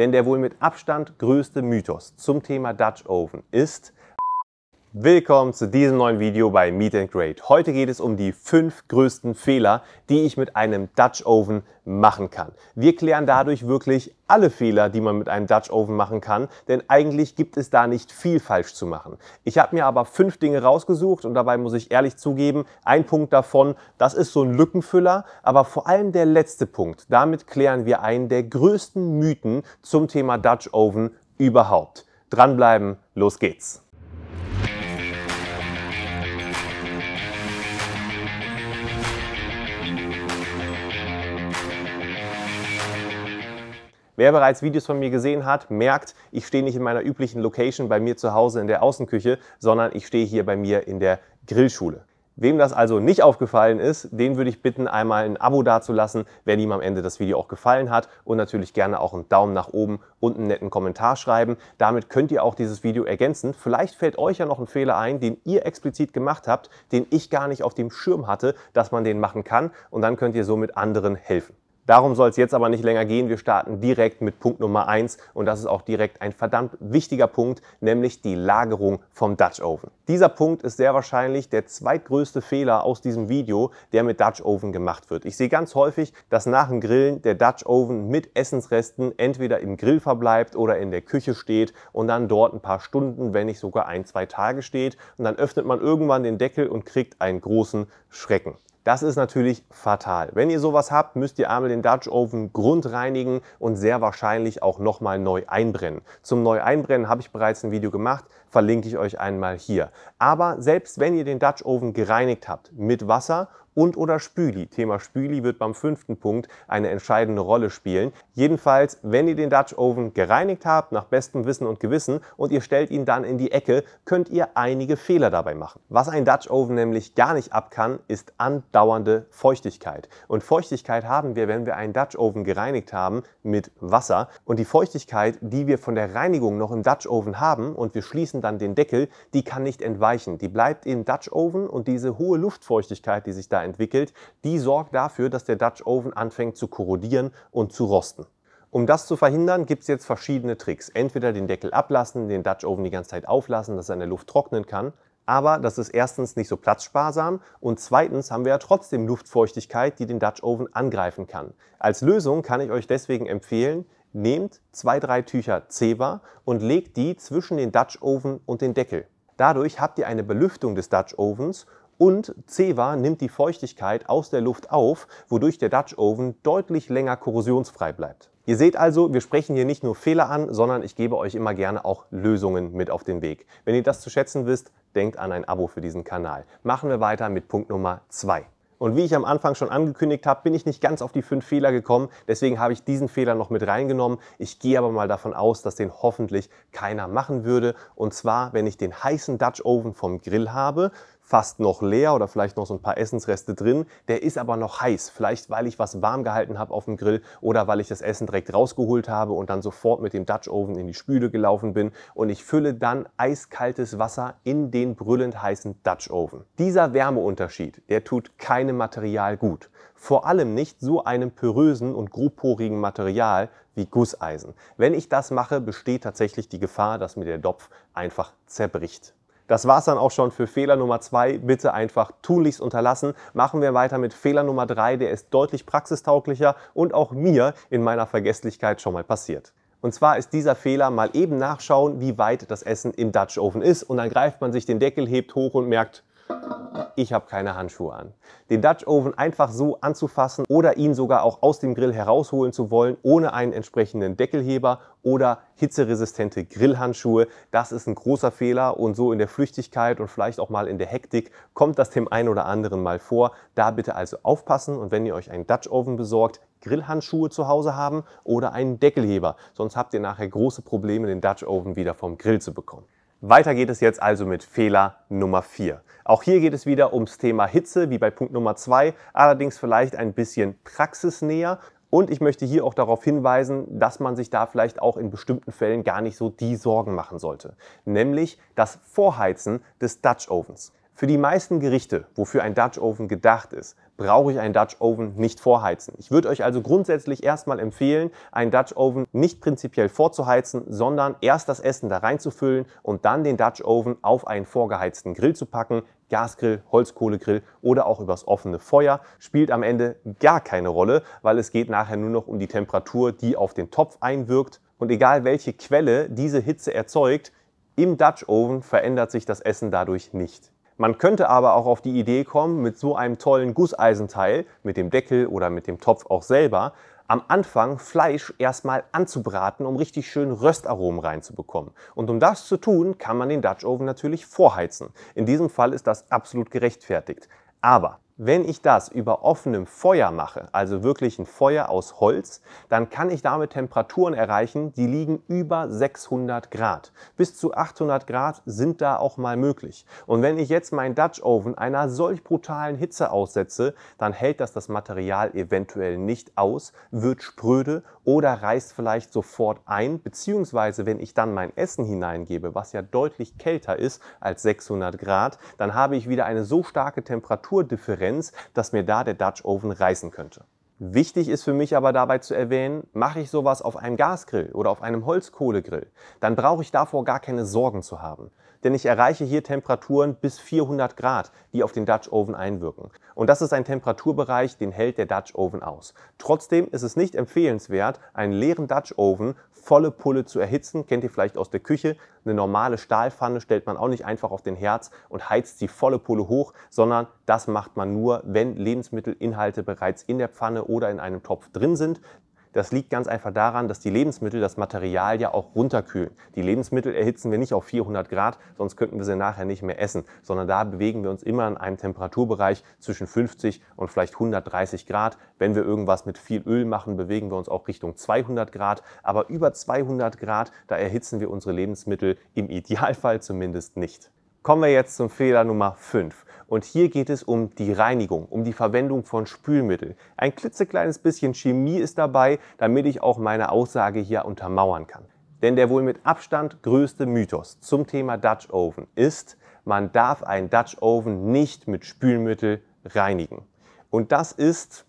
Denn der wohl mit Abstand größte Mythos zum Thema Dutch Oven ist, Willkommen zu diesem neuen Video bei Meet and Grade. Heute geht es um die fünf größten Fehler, die ich mit einem Dutch Oven machen kann. Wir klären dadurch wirklich alle Fehler, die man mit einem Dutch Oven machen kann, denn eigentlich gibt es da nicht viel falsch zu machen. Ich habe mir aber fünf Dinge rausgesucht und dabei muss ich ehrlich zugeben, ein Punkt davon, das ist so ein Lückenfüller, aber vor allem der letzte Punkt, damit klären wir einen der größten Mythen zum Thema Dutch Oven überhaupt. Dranbleiben, los geht's! Wer bereits Videos von mir gesehen hat, merkt, ich stehe nicht in meiner üblichen Location bei mir zu Hause in der Außenküche, sondern ich stehe hier bei mir in der Grillschule. Wem das also nicht aufgefallen ist, den würde ich bitten, einmal ein Abo dazulassen, wenn ihm am Ende das Video auch gefallen hat und natürlich gerne auch einen Daumen nach oben und einen netten Kommentar schreiben. Damit könnt ihr auch dieses Video ergänzen. Vielleicht fällt euch ja noch ein Fehler ein, den ihr explizit gemacht habt, den ich gar nicht auf dem Schirm hatte, dass man den machen kann und dann könnt ihr somit anderen helfen. Darum soll es jetzt aber nicht länger gehen. Wir starten direkt mit Punkt Nummer 1 und das ist auch direkt ein verdammt wichtiger Punkt, nämlich die Lagerung vom Dutch Oven. Dieser Punkt ist sehr wahrscheinlich der zweitgrößte Fehler aus diesem Video, der mit Dutch Oven gemacht wird. Ich sehe ganz häufig, dass nach dem Grillen der Dutch Oven mit Essensresten entweder im Grill verbleibt oder in der Küche steht und dann dort ein paar Stunden, wenn nicht sogar ein, zwei Tage steht und dann öffnet man irgendwann den Deckel und kriegt einen großen Schrecken. Das ist natürlich fatal. Wenn ihr sowas habt, müsst ihr einmal den Dutch Oven grundreinigen und sehr wahrscheinlich auch nochmal neu einbrennen. Zum Neu-Einbrennen habe ich bereits ein Video gemacht verlinke ich euch einmal hier. Aber selbst wenn ihr den Dutch Oven gereinigt habt mit Wasser und oder Spüli. Thema Spüli wird beim fünften Punkt eine entscheidende Rolle spielen. Jedenfalls, wenn ihr den Dutch Oven gereinigt habt, nach bestem Wissen und Gewissen und ihr stellt ihn dann in die Ecke, könnt ihr einige Fehler dabei machen. Was ein Dutch Oven nämlich gar nicht ab kann, ist andauernde Feuchtigkeit. Und Feuchtigkeit haben wir, wenn wir einen Dutch Oven gereinigt haben mit Wasser. Und die Feuchtigkeit, die wir von der Reinigung noch im Dutch Oven haben und wir schließen schützen dann den Deckel, die kann nicht entweichen. Die bleibt im Dutch Oven und diese hohe Luftfeuchtigkeit, die sich da entwickelt, die sorgt dafür, dass der Dutch Oven anfängt zu korrodieren und zu rosten. Um das zu verhindern, gibt es jetzt verschiedene Tricks. Entweder den Deckel ablassen, den Dutch Oven die ganze Zeit auflassen, dass er in der Luft trocknen kann. Aber das ist erstens nicht so platzsparsam und zweitens haben wir ja trotzdem Luftfeuchtigkeit, die den Dutch Oven angreifen kann. Als Lösung kann ich euch deswegen empfehlen, Nehmt zwei, drei Tücher Zewa und legt die zwischen den Dutch Oven und den Deckel. Dadurch habt ihr eine Belüftung des Dutch Ovens und Zewa nimmt die Feuchtigkeit aus der Luft auf, wodurch der Dutch Oven deutlich länger korrosionsfrei bleibt. Ihr seht also, wir sprechen hier nicht nur Fehler an, sondern ich gebe euch immer gerne auch Lösungen mit auf den Weg. Wenn ihr das zu schätzen wisst, denkt an ein Abo für diesen Kanal. Machen wir weiter mit Punkt Nummer 2. Und wie ich am Anfang schon angekündigt habe, bin ich nicht ganz auf die fünf Fehler gekommen. Deswegen habe ich diesen Fehler noch mit reingenommen. Ich gehe aber mal davon aus, dass den hoffentlich keiner machen würde. Und zwar, wenn ich den heißen Dutch Oven vom Grill habe, fast noch leer oder vielleicht noch so ein paar Essensreste drin. Der ist aber noch heiß, vielleicht weil ich was warm gehalten habe auf dem Grill oder weil ich das Essen direkt rausgeholt habe und dann sofort mit dem Dutch Oven in die Spüle gelaufen bin und ich fülle dann eiskaltes Wasser in den brüllend heißen Dutch Oven. Dieser Wärmeunterschied, der tut keinem Material gut. Vor allem nicht so einem porösen und grobporigen Material wie Gusseisen. Wenn ich das mache, besteht tatsächlich die Gefahr, dass mir der Dopf einfach zerbricht. Das war es dann auch schon für Fehler Nummer 2. Bitte einfach tunlichst unterlassen. Machen wir weiter mit Fehler Nummer 3. Der ist deutlich praxistauglicher und auch mir in meiner Vergesslichkeit schon mal passiert. Und zwar ist dieser Fehler mal eben nachschauen, wie weit das Essen im Dutch Oven ist. Und dann greift man sich den Deckel, hebt hoch und merkt, ich habe keine Handschuhe an. Den Dutch Oven einfach so anzufassen oder ihn sogar auch aus dem Grill herausholen zu wollen, ohne einen entsprechenden Deckelheber oder hitzeresistente Grillhandschuhe, das ist ein großer Fehler und so in der Flüchtigkeit und vielleicht auch mal in der Hektik kommt das dem einen oder anderen mal vor. Da bitte also aufpassen und wenn ihr euch einen Dutch Oven besorgt, Grillhandschuhe zu Hause haben oder einen Deckelheber, sonst habt ihr nachher große Probleme, den Dutch Oven wieder vom Grill zu bekommen. Weiter geht es jetzt also mit Fehler Nummer 4. Auch hier geht es wieder ums Thema Hitze, wie bei Punkt Nummer 2, allerdings vielleicht ein bisschen praxisnäher. Und ich möchte hier auch darauf hinweisen, dass man sich da vielleicht auch in bestimmten Fällen gar nicht so die Sorgen machen sollte. Nämlich das Vorheizen des Dutch Ovens. Für die meisten Gerichte, wofür ein Dutch Oven gedacht ist, brauche ich einen Dutch Oven nicht vorheizen. Ich würde euch also grundsätzlich erstmal empfehlen, einen Dutch Oven nicht prinzipiell vorzuheizen, sondern erst das Essen da reinzufüllen und dann den Dutch Oven auf einen vorgeheizten Grill zu packen. Gasgrill, Holzkohlegrill oder auch übers offene Feuer spielt am Ende gar keine Rolle, weil es geht nachher nur noch um die Temperatur, die auf den Topf einwirkt. Und egal welche Quelle diese Hitze erzeugt, im Dutch Oven verändert sich das Essen dadurch nicht. Man könnte aber auch auf die Idee kommen, mit so einem tollen Gusseisenteil, mit dem Deckel oder mit dem Topf auch selber, am Anfang Fleisch erstmal anzubraten, um richtig schön Röstaromen reinzubekommen. Und um das zu tun, kann man den Dutch Oven natürlich vorheizen. In diesem Fall ist das absolut gerechtfertigt. Aber wenn ich das über offenem Feuer mache, also wirklich ein Feuer aus Holz, dann kann ich damit Temperaturen erreichen, die liegen über 600 Grad. Bis zu 800 Grad sind da auch mal möglich. Und wenn ich jetzt meinen Dutch Oven einer solch brutalen Hitze aussetze, dann hält das das Material eventuell nicht aus, wird spröde oder reißt vielleicht sofort ein, beziehungsweise wenn ich dann mein Essen hineingebe, was ja deutlich kälter ist als 600 Grad, dann habe ich wieder eine so starke Temperaturdifferenz, Konkurrenz, dass mir da der Dutch Oven reißen könnte. Wichtig ist für mich aber dabei zu erwähnen, mache ich sowas auf einem Gasgrill oder auf einem Holzkohlegrill, dann brauche ich davor gar keine Sorgen zu haben denn ich erreiche hier Temperaturen bis 400 Grad, die auf den Dutch Oven einwirken. Und das ist ein Temperaturbereich, den hält der Dutch Oven aus. Trotzdem ist es nicht empfehlenswert, einen leeren Dutch Oven volle Pulle zu erhitzen. Kennt ihr vielleicht aus der Küche. Eine normale Stahlpfanne stellt man auch nicht einfach auf den Herz und heizt die volle Pulle hoch, sondern das macht man nur, wenn Lebensmittelinhalte bereits in der Pfanne oder in einem Topf drin sind. Das liegt ganz einfach daran, dass die Lebensmittel das Material ja auch runterkühlen. Die Lebensmittel erhitzen wir nicht auf 400 Grad, sonst könnten wir sie nachher nicht mehr essen, sondern da bewegen wir uns immer in einem Temperaturbereich zwischen 50 und vielleicht 130 Grad. Wenn wir irgendwas mit viel Öl machen, bewegen wir uns auch Richtung 200 Grad. Aber über 200 Grad, da erhitzen wir unsere Lebensmittel im Idealfall zumindest nicht. Kommen wir jetzt zum Fehler Nummer 5. Und hier geht es um die Reinigung, um die Verwendung von Spülmittel. Ein klitzekleines bisschen Chemie ist dabei, damit ich auch meine Aussage hier untermauern kann. Denn der wohl mit Abstand größte Mythos zum Thema Dutch Oven ist, man darf einen Dutch Oven nicht mit Spülmittel reinigen. Und das ist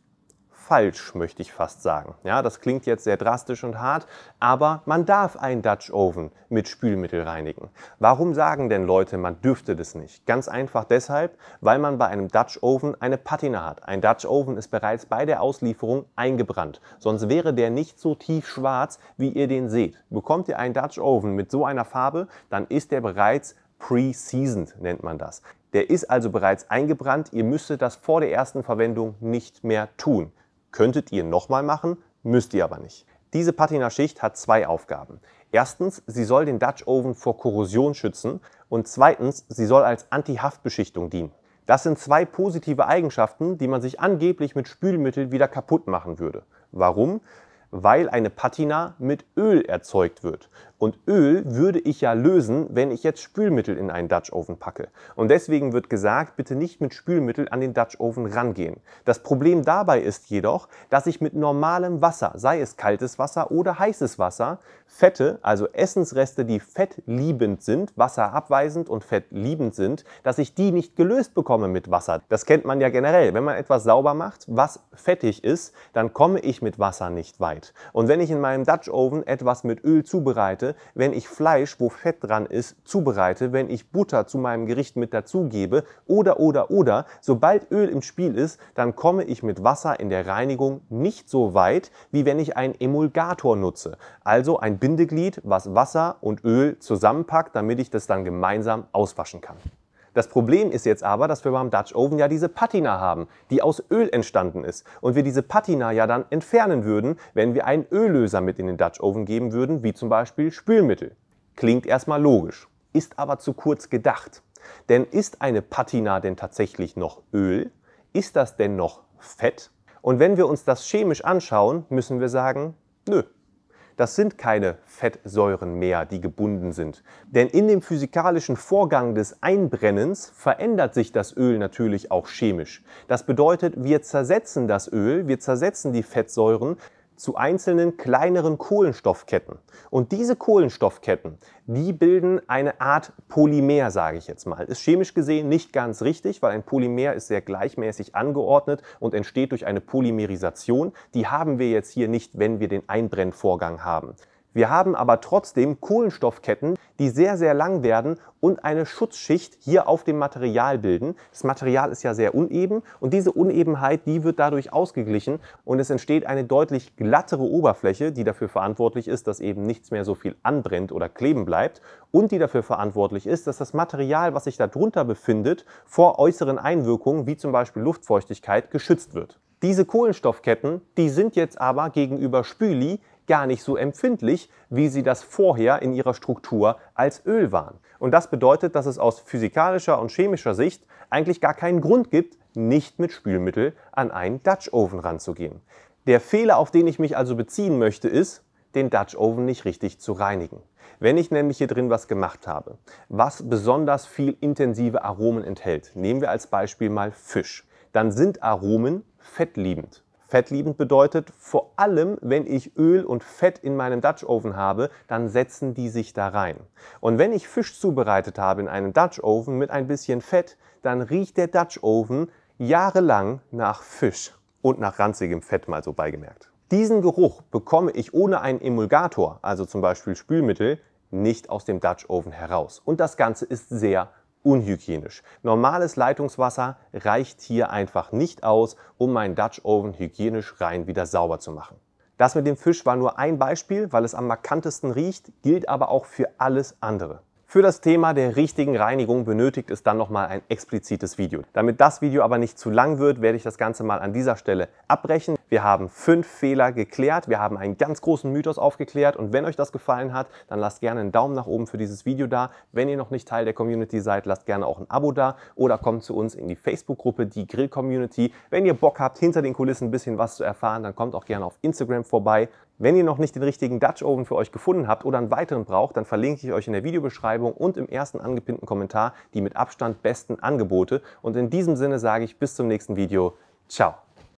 falsch, möchte ich fast sagen. Ja, das klingt jetzt sehr drastisch und hart, aber man darf einen Dutch Oven mit Spülmittel reinigen. Warum sagen denn Leute, man dürfte das nicht? Ganz einfach deshalb, weil man bei einem Dutch Oven eine Patina hat. Ein Dutch Oven ist bereits bei der Auslieferung eingebrannt, sonst wäre der nicht so tief schwarz, wie ihr den seht. Bekommt ihr einen Dutch Oven mit so einer Farbe, dann ist der bereits pre-seasoned nennt man das. Der ist also bereits eingebrannt, ihr müsstet das vor der ersten Verwendung nicht mehr tun. Könntet ihr nochmal machen, müsst ihr aber nicht. Diese Patina-Schicht hat zwei Aufgaben. Erstens, sie soll den Dutch Oven vor Korrosion schützen und zweitens, sie soll als Anti-Haftbeschichtung dienen. Das sind zwei positive Eigenschaften, die man sich angeblich mit Spülmittel wieder kaputt machen würde. Warum? weil eine Patina mit Öl erzeugt wird. Und Öl würde ich ja lösen, wenn ich jetzt Spülmittel in einen Dutch Oven packe. Und deswegen wird gesagt, bitte nicht mit Spülmittel an den Dutch Oven rangehen. Das Problem dabei ist jedoch, dass ich mit normalem Wasser, sei es kaltes Wasser oder heißes Wasser, Fette, also Essensreste, die fettliebend sind, wasserabweisend und fettliebend sind, dass ich die nicht gelöst bekomme mit Wasser. Das kennt man ja generell. Wenn man etwas sauber macht, was fettig ist, dann komme ich mit Wasser nicht weit. Zeit. Und wenn ich in meinem Dutch Oven etwas mit Öl zubereite, wenn ich Fleisch, wo Fett dran ist, zubereite, wenn ich Butter zu meinem Gericht mit dazugebe oder, oder, oder, sobald Öl im Spiel ist, dann komme ich mit Wasser in der Reinigung nicht so weit, wie wenn ich einen Emulgator nutze. Also ein Bindeglied, was Wasser und Öl zusammenpackt, damit ich das dann gemeinsam auswaschen kann. Das Problem ist jetzt aber, dass wir beim Dutch Oven ja diese Patina haben, die aus Öl entstanden ist. Und wir diese Patina ja dann entfernen würden, wenn wir einen Öllöser mit in den Dutch Oven geben würden, wie zum Beispiel Spülmittel. Klingt erstmal logisch, ist aber zu kurz gedacht. Denn ist eine Patina denn tatsächlich noch Öl? Ist das denn noch Fett? Und wenn wir uns das chemisch anschauen, müssen wir sagen, nö, das sind keine Fettsäuren mehr, die gebunden sind. Denn in dem physikalischen Vorgang des Einbrennens verändert sich das Öl natürlich auch chemisch. Das bedeutet, wir zersetzen das Öl, wir zersetzen die Fettsäuren, zu einzelnen kleineren Kohlenstoffketten. Und diese Kohlenstoffketten, die bilden eine Art Polymer, sage ich jetzt mal. Ist chemisch gesehen nicht ganz richtig, weil ein Polymer ist sehr gleichmäßig angeordnet und entsteht durch eine Polymerisation. Die haben wir jetzt hier nicht, wenn wir den Einbrennvorgang haben. Wir haben aber trotzdem Kohlenstoffketten, die sehr, sehr lang werden und eine Schutzschicht hier auf dem Material bilden. Das Material ist ja sehr uneben und diese Unebenheit, die wird dadurch ausgeglichen und es entsteht eine deutlich glattere Oberfläche, die dafür verantwortlich ist, dass eben nichts mehr so viel anbrennt oder kleben bleibt und die dafür verantwortlich ist, dass das Material, was sich darunter befindet, vor äußeren Einwirkungen wie zum Beispiel Luftfeuchtigkeit geschützt wird. Diese Kohlenstoffketten, die sind jetzt aber gegenüber Spüli gar nicht so empfindlich, wie sie das vorher in ihrer Struktur als Öl waren. Und das bedeutet, dass es aus physikalischer und chemischer Sicht eigentlich gar keinen Grund gibt, nicht mit Spülmittel an einen Dutch Oven ranzugehen. Der Fehler, auf den ich mich also beziehen möchte, ist, den Dutch Oven nicht richtig zu reinigen. Wenn ich nämlich hier drin was gemacht habe, was besonders viel intensive Aromen enthält, nehmen wir als Beispiel mal Fisch, dann sind Aromen fettliebend. Fettliebend bedeutet, vor allem wenn ich Öl und Fett in meinem Dutch Oven habe, dann setzen die sich da rein. Und wenn ich Fisch zubereitet habe in einem Dutch Oven mit ein bisschen Fett, dann riecht der Dutch Oven jahrelang nach Fisch und nach ranzigem Fett mal so beigemerkt. Diesen Geruch bekomme ich ohne einen Emulgator, also zum Beispiel Spülmittel, nicht aus dem Dutch Oven heraus. Und das Ganze ist sehr unhygienisch. Normales Leitungswasser reicht hier einfach nicht aus, um meinen Dutch Oven hygienisch rein wieder sauber zu machen. Das mit dem Fisch war nur ein Beispiel, weil es am markantesten riecht, gilt aber auch für alles andere. Für das Thema der richtigen Reinigung benötigt es dann nochmal ein explizites Video. Damit das Video aber nicht zu lang wird, werde ich das Ganze mal an dieser Stelle abbrechen. Wir haben fünf Fehler geklärt, wir haben einen ganz großen Mythos aufgeklärt und wenn euch das gefallen hat, dann lasst gerne einen Daumen nach oben für dieses Video da. Wenn ihr noch nicht Teil der Community seid, lasst gerne auch ein Abo da oder kommt zu uns in die Facebook-Gruppe, die Grill-Community. Wenn ihr Bock habt, hinter den Kulissen ein bisschen was zu erfahren, dann kommt auch gerne auf Instagram vorbei. Wenn ihr noch nicht den richtigen Dutch Oven für euch gefunden habt oder einen weiteren braucht, dann verlinke ich euch in der Videobeschreibung und im ersten angepinnten Kommentar die mit Abstand besten Angebote. Und in diesem Sinne sage ich bis zum nächsten Video. Ciao.